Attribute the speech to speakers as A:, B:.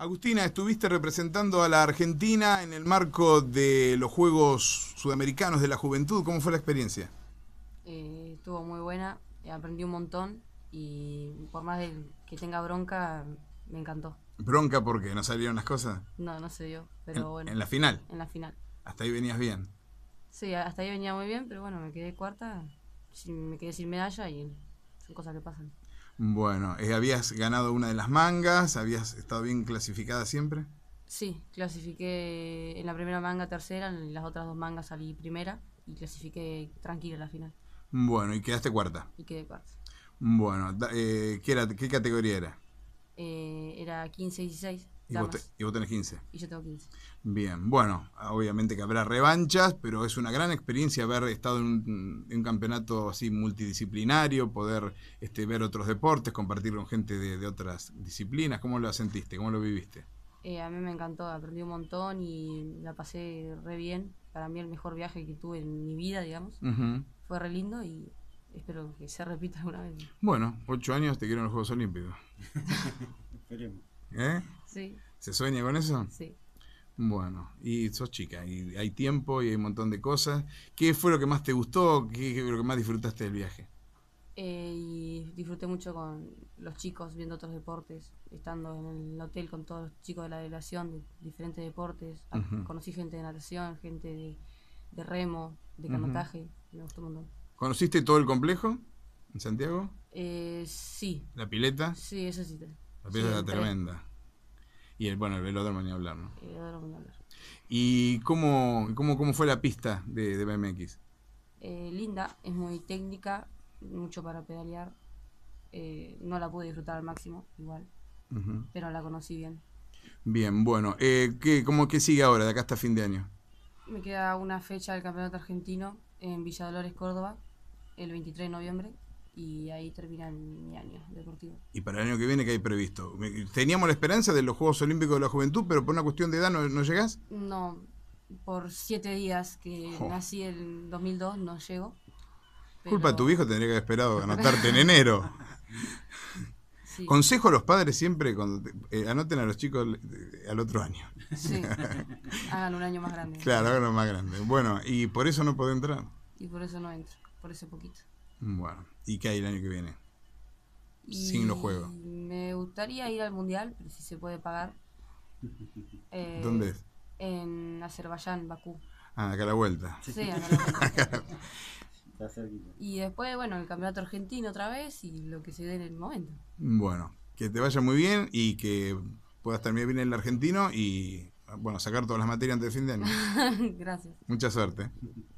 A: Agustina, estuviste representando a la Argentina en el marco de los Juegos Sudamericanos de la Juventud. ¿Cómo fue la experiencia?
B: Eh, estuvo muy buena, eh, aprendí un montón y por más que tenga bronca, me encantó.
A: ¿Bronca porque no salieron las cosas?
B: No, no se dio, pero bueno. ¿En la final? En la final.
A: ¿Hasta ahí venías bien?
B: Sí, hasta ahí venía muy bien, pero bueno, me quedé cuarta, me quedé sin medalla y son cosas que pasan.
A: Bueno, eh, habías ganado una de las mangas, habías estado bien clasificada siempre.
B: Sí, clasifiqué en la primera manga tercera, en las otras dos mangas salí primera y clasifiqué tranquila en la final.
A: Bueno, y quedaste cuarta. Y quedé cuarta. Bueno, eh, ¿qué, era, ¿qué categoría era?
B: Eh, era 15-16.
A: Y vos, tenés 15. Y yo tengo 15. Bien, bueno, obviamente que habrá revanchas, pero es una gran experiencia haber estado en un, campeonato así multidisciplinario, poder este, ver otros deportes, compartir con gente de, otras disciplinas. ¿Cómo lo sentiste? ¿Cómo lo viviste?
B: Eh, a mí me encantó, aprendí un montón y la pasé re bien. Para mí el mejor viaje que tuve en mi vida, digamos. Fue re lindo y espero que se repita alguna vez.
A: Bueno, ocho años te quiero en los Juegos Olímpicos.
B: Esperemos. ¿Eh? Sí.
A: ¿Se sueña con eso? Sí. Bueno, y sos chica, y hay tiempo y hay un montón de cosas. ¿Qué fue lo que más te gustó? ¿Qué fue lo que más disfrutaste del viaje?
B: Eh, disfruté mucho con los chicos viendo otros deportes, estando en el hotel con todos los chicos de la delegación de diferentes deportes. Ah, conocí gente de natación, gente de, remo, de canotaje, me gustó un montón.
A: ¿Conociste todo el complejo en Santiago?
B: Eh, sí. ¿La pileta? Sí, eso sí. La era tremenda.
A: Y el, bueno, el velódromo ni hablar, ¿no? El
B: velódromo ni hablar.
A: ¿Y cómo, cómo, fue la pista de, BMX?
B: Eh, linda, es muy técnica, mucho para pedalear. Eh, no la pude disfrutar al máximo, igual, pero la conocí bien.
A: Bien, bueno, eh, ¿qué, cómo, ¿qué sigue ahora de acá hasta fin de año?
B: Me queda una fecha del Campeonato Argentino en Villa Dolores, Córdoba, el 23 de noviembre y ahí termina mi año deportivo.
A: ¿Y para el año que viene qué hay previsto? Teníamos la esperanza de los Juegos Olímpicos de la Juventud, pero por una cuestión de edad no, no llegás.
B: No, por siete días que nací en 2002 no llego. Culpa de tu
A: hijo tendría que haber esperado anotarte en enero. Consejo a los padres siempre cuando eh, anoten a los chicos al eh, otro año. Sí. hagan un año más grande. Claro, hagan más grande. Bueno, y por eso no puedo entrar.
B: Y por eso no entro, por ese poquito.
A: Bueno, ¿y qué hay el año que viene? Sin los juegos.
B: Me gustaría ir al mundial, pero si se puede pagar. Eh, ¿Dónde es? En Azerbaiyán, Bakú.
A: Ah, acá a la vuelta. Sí, acá
B: Y después, bueno, el campeonato argentino otra vez y lo que se dé en el momento.
A: Bueno, que te vaya muy bien y que puedas terminar bien el argentino y, bueno, sacar todas las materias antes de fin de
B: año. Gracias.
A: Mucha suerte.